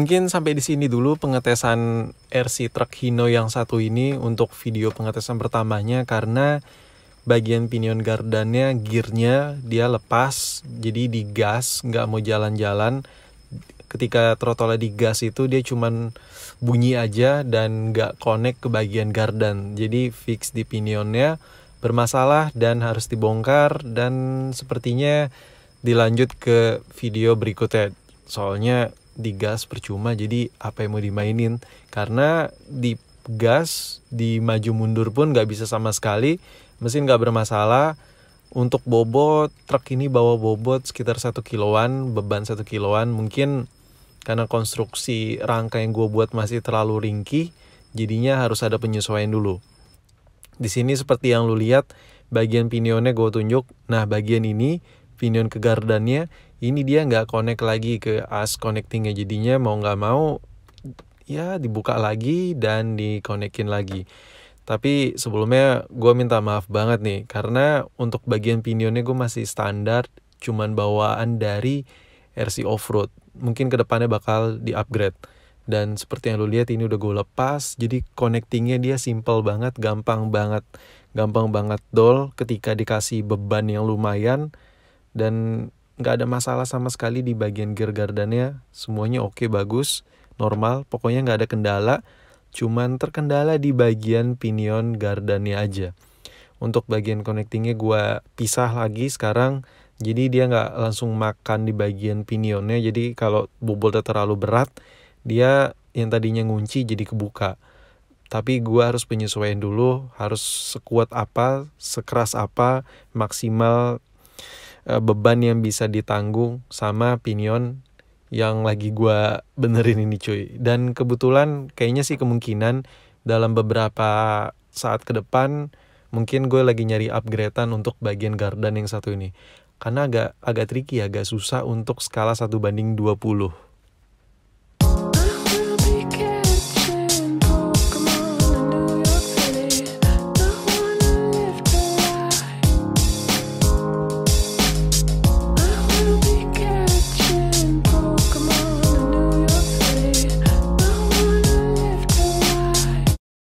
Mungkin sampai di sini dulu pengetesan RC Truck Hino yang satu ini untuk video pengetesan pertamanya karena bagian pinion gardannya, gearnya dia lepas, jadi digas, nggak mau jalan-jalan. Ketika trotolnya digas itu dia cuman bunyi aja dan nggak connect ke bagian gardan. Jadi fix di pinionnya bermasalah dan harus dibongkar dan sepertinya dilanjut ke video berikutnya. Soalnya di gas percuma jadi apa yang mau dimainin karena di gas di maju mundur pun nggak bisa sama sekali mesin nggak bermasalah untuk bobot truk ini bawa bobot sekitar satu kiloan beban satu kiloan mungkin karena konstruksi rangka yang gue buat masih terlalu ringkih jadinya harus ada penyesuaian dulu di sini seperti yang lu lihat bagian pinionnya gue tunjuk nah bagian ini pinion ke gardannya ini dia nggak connect lagi ke as connectingnya jadinya mau nggak mau ya dibuka lagi dan dikonekin lagi tapi sebelumnya gue minta maaf banget nih karena untuk bagian pinionnya gue masih standar cuman bawaan dari RC Offroad mungkin kedepannya bakal di upgrade dan seperti yang lo lihat ini udah gue lepas jadi connectingnya dia simple banget gampang banget gampang banget dol ketika dikasih beban yang lumayan dan nggak ada masalah sama sekali di bagian gear gardannya semuanya oke okay, bagus normal pokoknya nggak ada kendala cuman terkendala di bagian pinion gardannya aja untuk bagian connectingnya gue pisah lagi sekarang jadi dia nggak langsung makan di bagian pinionnya jadi kalau bobotnya terlalu berat dia yang tadinya ngunci jadi kebuka tapi gue harus penyesuaian dulu harus sekuat apa sekeras apa maksimal Eh, beban yang bisa ditanggung sama pinion yang lagi gue benerin ini cuy dan kebetulan kayaknya sih kemungkinan dalam beberapa saat ke depan mungkin gue lagi nyari upgradean untuk bagian gardan yang satu ini karena agak agak tricky agak susah untuk skala satu banding 20